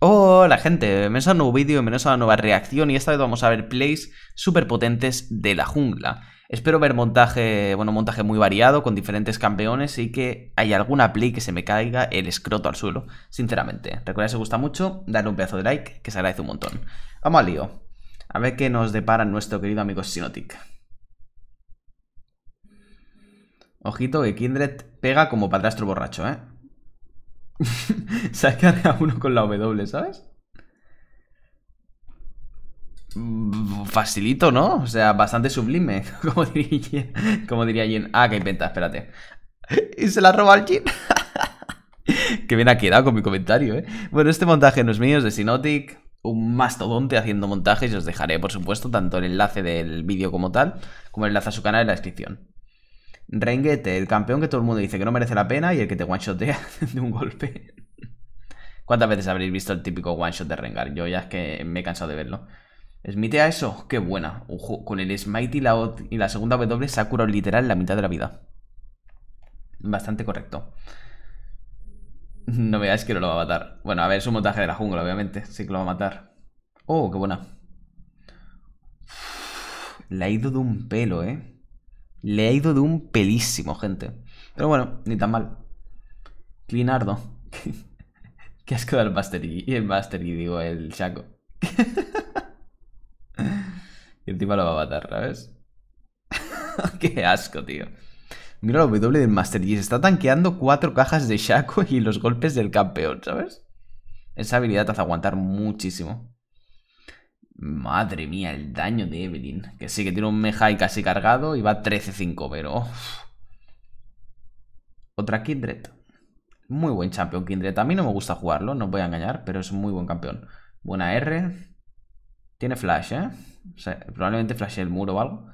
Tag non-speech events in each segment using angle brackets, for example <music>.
Hola gente, bienvenidos a un nuevo vídeo, bienvenidos a una nueva reacción y esta vez vamos a ver plays super potentes de la jungla. Espero ver montaje, bueno, montaje muy variado con diferentes campeones y que haya alguna play que se me caiga el escroto al suelo, sinceramente. Recuerda si os gusta mucho, darle un pedazo de like que se agradece un montón. Vamos al lío, a ver qué nos depara nuestro querido amigo Sinotic. Ojito que Kindred pega como padrastro borracho, ¿eh? Se <laughs> a uno con la W, ¿sabes? Mm, facilito, ¿no? O sea, bastante sublime, <laughs> como diría, como diría Jin. Ah, que inventa, espérate. <laughs> Y se la roba al chip. que bien ha quedado con mi comentario, ¿eh? Bueno, este montaje no es mío, es de Sinotic. Un mastodonte haciendo montajes. Y os dejaré, por supuesto, tanto el enlace del vídeo como tal, como el enlace a su canal en la descripción. Renguete, el campeón que todo el mundo dice que no merece la pena y el que te one-shotea <laughs> de un golpe. ¿Cuántas veces habréis visto el típico one-shot de Rengar? Yo ya es que me he cansado de verlo. a eso, qué buena. con el Smite y la, y la segunda W se ha curado literal la mitad de la vida. Bastante correcto. No veáis que no lo va a matar. Bueno, a ver, es un montaje de la jungla, obviamente. Sí que lo va a matar. Oh, qué buena. Le ha ido de un pelo, ¿eh? Le ha ido de un pelísimo, gente. Pero bueno, ni tan mal. Clinardo. <laughs> Qué asco el Master Y el Master y digo, el Shaco. <laughs> y encima lo va a matar, ¿sabes? <laughs> Qué asco, tío. Mira lo W del Master Yi. Se está tanqueando cuatro cajas de Shaco y los golpes del campeón, ¿sabes? Esa habilidad te hace aguantar muchísimo. Madre mía, el daño de Evelyn. Que sí, que tiene un Mehai casi cargado y va 13-5, pero... Otra Kindred. Muy buen campeón Kindred. A mí no me gusta jugarlo, no os voy a engañar, pero es muy buen campeón. Buena R. Tiene flash, ¿eh? probablemente flashe el muro o algo.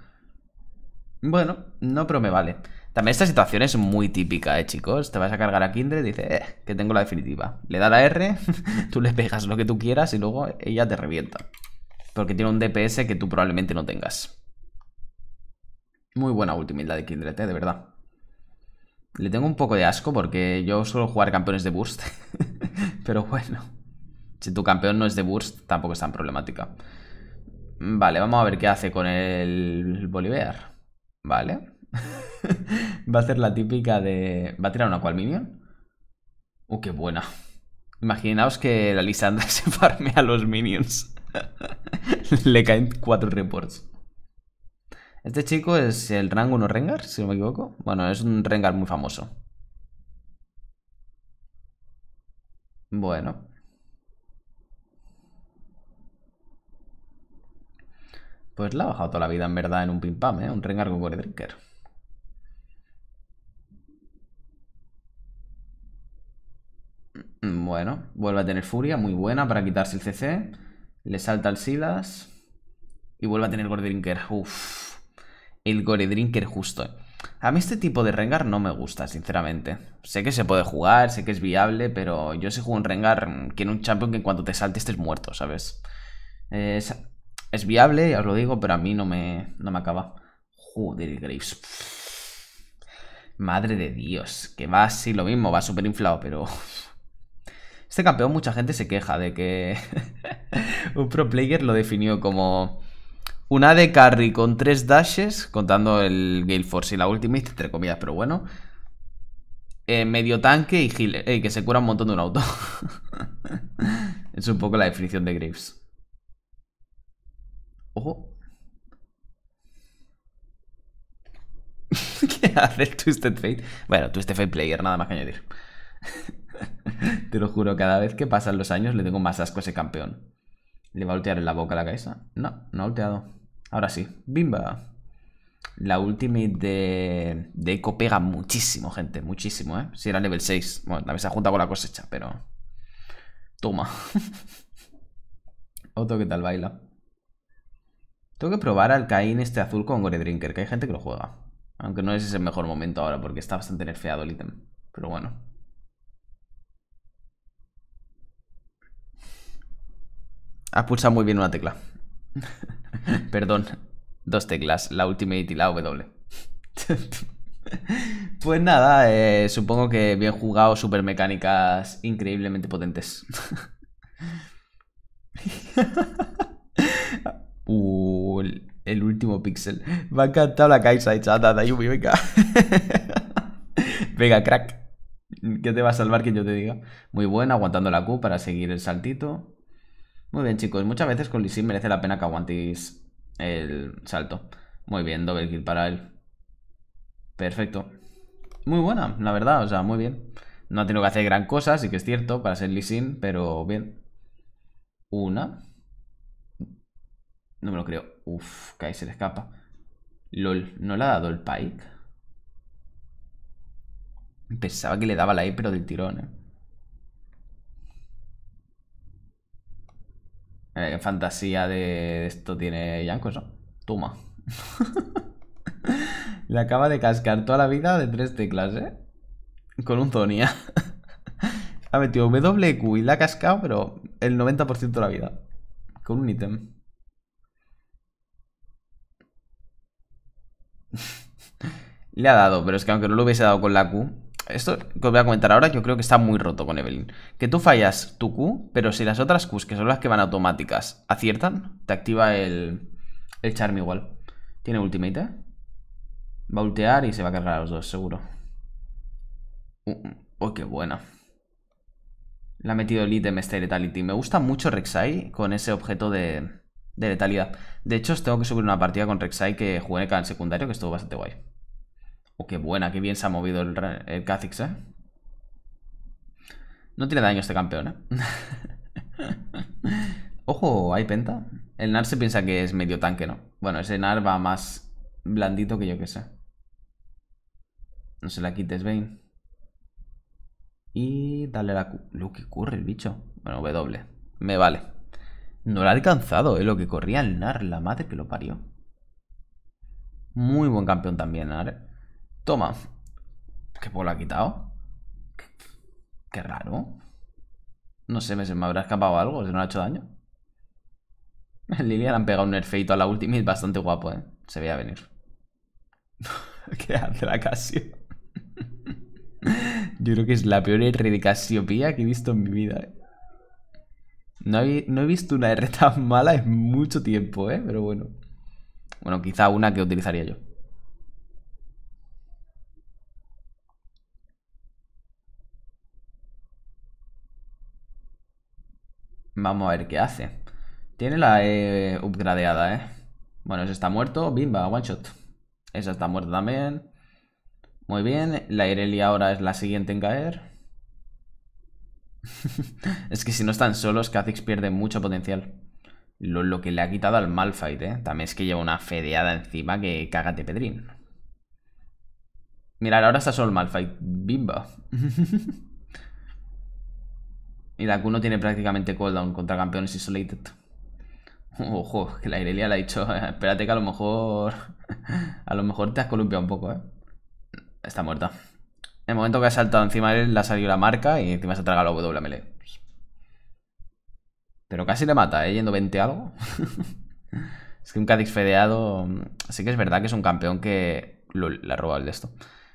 Bueno, no, pero me vale. También esta situación es muy típica, ¿eh, chicos? Te vas a cargar a Kindred y dices, eh, que tengo la definitiva. Le da la R, <laughs> tú le pegas lo que tú quieras y luego ella te revienta. Porque tiene un DPS que tú probablemente no tengas. Muy buena ultimate de Kindred, eh, de verdad. Le tengo un poco de asco porque yo suelo jugar campeones de burst. <laughs> Pero bueno. Si tu campeón no es de burst, tampoco es tan problemática. Vale, vamos a ver qué hace con el Bolivar. Vale. <laughs> Va a hacer la típica de... ¿Va a tirar una cual minion? Uh, qué buena. Imaginaos que la Lisandra <laughs> se farmea a los minions. <laughs> Le caen cuatro reports. Este chico es el rango 1 Rengar, si no me equivoco. Bueno, es un Rengar muy famoso. Bueno. Pues la ha bajado toda la vida, en verdad, en un pim ¿eh? Un Rengar con Core Drinker. Bueno, vuelve a tener furia, muy buena para quitarse el CC. Le salta al Silas. Y vuelve a tener Gore Drinker. Uf. El Gore Drinker justo. Eh. A mí este tipo de Rengar no me gusta, sinceramente. Sé que se puede jugar, sé que es viable, pero yo sé juego un Rengar, en un champion que en cuanto te salte estés muerto, ¿sabes? Es, viable, ya os lo digo, pero a mí no me, no me acaba. Joder, Graves. Madre de Dios, que va así lo mismo, va súper inflado, pero este campeón mucha gente se queja de que <laughs> un pro player lo definió como una de carry con tres dashes, contando el Gale Force y la Ultimate, entre comillas, pero bueno. Eh, medio tanque y eh, que se cura un montón de un auto. <laughs> es un poco la definición de Graves. Ojo. <laughs> ¿Qué hace el Twisted Fate? Bueno, Twisted Fate Player, nada más que añadir. Te lo juro, cada vez que pasan los años le tengo más asco a ese campeón. ¿Le va a voltear en la boca la cabeza? No, no ha volteado. Ahora sí. ¡Bimba! La ultimate de, de Eco pega muchísimo, gente. Muchísimo, ¿eh? Si era level 6. Bueno, también se ha juntado con la cosecha, pero... Toma. <laughs> Otro que tal baila? Tengo que probar al Caín este azul con Gore Drinker, que hay gente que lo juega. Aunque no es ese el mejor momento ahora, porque está bastante nerfeado el ítem. Pero bueno. Has pulsado muy bien una tecla. <laughs> Perdón, dos teclas, la Ultimate y la W. <laughs> pues nada, eh, supongo que bien jugado, super mecánicas increíblemente potentes. <laughs> el último pixel. Me ha encantado la Kaisa echada venga. venga, crack. ¿Qué te va a salvar que yo te diga? Muy buena, aguantando la Q para seguir el saltito. Muy bien, chicos. Muchas veces con Sin merece la pena que aguantéis el salto. Muy bien, doble kill para él. Perfecto. Muy buena, la verdad. O sea, muy bien. No ha tenido que hacer gran cosa, sí que es cierto, para ser Sin, pero bien. Una. No me lo creo. Uf, que ahí se le escapa. LOL, ¿no le ha dado el pike? Pensaba que le daba la E, pero del tirón, eh. Eh, fantasía de esto tiene Yanko, ¿no? Toma. <laughs> Le acaba de cascar toda la vida de tres teclas, ¿eh? Con un Zonia. <laughs> ha metido WQ y la ha cascado, pero el 90% de la vida. Con un ítem. <laughs> Le ha dado, pero es que aunque no lo hubiese dado con la Q, esto que os voy a comentar ahora, yo creo que está muy roto con Evelyn. Que tú fallas tu Q, pero si las otras Qs, que son las que van automáticas, aciertan, te activa el, Charme Charm igual. Tiene ultimate, Va a ultear y se va a cargar a los dos, seguro. Uh, uh, uy, oh, qué buena. Le ha metido el ítem este Letality. Me gusta mucho Rek'Sai con ese objeto de, de letalidad. De hecho, os tengo que subir una partida con Rek'Sai que jugué en el secundario, que estuvo bastante guay. Oh, qué buena, qué bien se ha movido el, el ¿eh? No tiene daño este campeón, ¿eh? <laughs> Ojo, hay penta. El Nar se piensa que es medio tanque, ¿no? Bueno, ese Nar va más blandito que yo que sé. No se la quites, Bane. Y dale la... Q. Lo que corre el bicho. Bueno, W. Me vale. No lo ha alcanzado, ¿eh? Lo que corría el Nar, la madre que lo parió. Muy buen campeón también, Nar. ¿eh? Toma. ¿Qué lo ha quitado? Qué, raro. No sé, me, se me habrá escapado algo, se no ha hecho daño. En <laughs> le han pegado un nerfeito a la última es bastante guapo, ¿eh? Se veía venir. <laughs> ¿Qué hace la Casio? Yo creo que es la peor R de Casiopía que he visto en mi vida, ¿eh? No he, no he, visto una R tan mala en mucho tiempo, ¿eh? Pero bueno. Bueno, quizá una que utilizaría yo. Vamos a ver qué hace. Tiene la E upgradeada, ¿eh? Bueno, ese está muerto. Bimba, one shot. Esa está muerta también. Muy bien. La Irelia ahora es la siguiente en caer. <laughs> es que si no están solos, Kha'Zix pierde mucho potencial. Lo, que le ha quitado al Malphite, ¿eh? También es que lleva una fedeada encima que cágate, Pedrín. Mirad, ahora está solo el Malphite. Bimba. <laughs> Y Q no tiene prácticamente cooldown contra campeones isolated. Ojo, que la Irelia la ha dicho, <laughs> espérate que a lo mejor... <laughs> a lo mejor te has columpiado un poco, ¿eh? Está muerta. En el momento que ha saltado encima de él, le ha salido la marca y encima se ha tragado la WML. Pero casi le mata, ¿eh? Yendo 20 algo. <laughs> es que un Cadix fedeado... Así que es verdad que es un campeón que... la roba el de esto.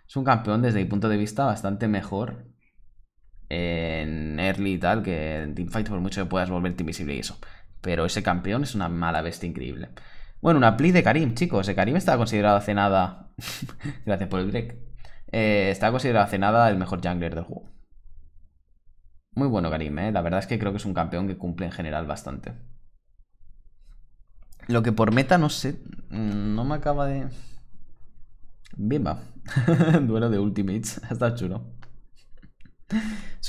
Es un campeón desde mi punto de vista bastante mejor en early y tal, que en teamfight por mucho que puedas volverte invisible y eso. Pero ese campeón es una mala bestia increíble. Bueno, una play de Karim, chicos. El eh, Karim está considerado hace nada... <laughs> Gracias por el break. está eh, estaba considerado hace nada el mejor jungler del juego. Muy bueno Karim, ¿eh? La verdad es que creo que es un campeón que cumple en general bastante. Lo que por meta, no sé... Mm, no me acaba de... Bimba. <laughs> Duelo de ultimates. <laughs> está chulo.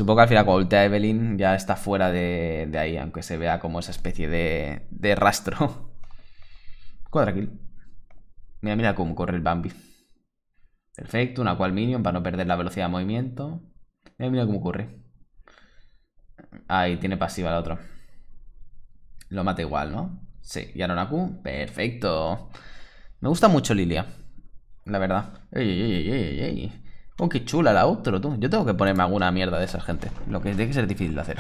Supongo que al final cuando de Evelyn ya está fuera de, ahí, aunque se vea como esa especie de, rastro. <laughs> Cuadra kill. Mira, mira cómo corre el Bambi. Perfecto, una cual minion para no perder la velocidad de movimiento. Mira, mira cómo corre. Ahí tiene pasiva el otro. Lo mata igual, ¿no? Sí, y ahora una Q. Perfecto. Me gusta mucho Lilia. La verdad. Ey, ey, ey, Oh, qué chula la outro, tú. Yo tengo que ponerme alguna mierda de esa gente. Lo que tiene que ser difícil de hacer.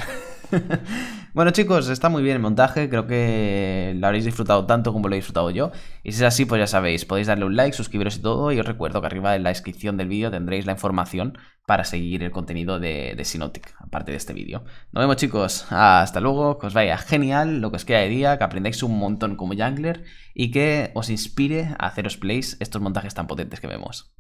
<laughs> bueno, chicos, está muy bien el montaje. Creo que lo habréis disfrutado tanto como lo he disfrutado yo. Y si es así, pues ya sabéis, podéis darle un like, suscribiros y todo. Y os recuerdo que arriba en la descripción del vídeo tendréis la información para seguir el contenido de, de aparte de este vídeo. Nos vemos, chicos. Hasta luego. Que os vaya genial lo que os queda de día, que aprendáis un montón como jungler y que os inspire a haceros plays estos montajes tan potentes que vemos.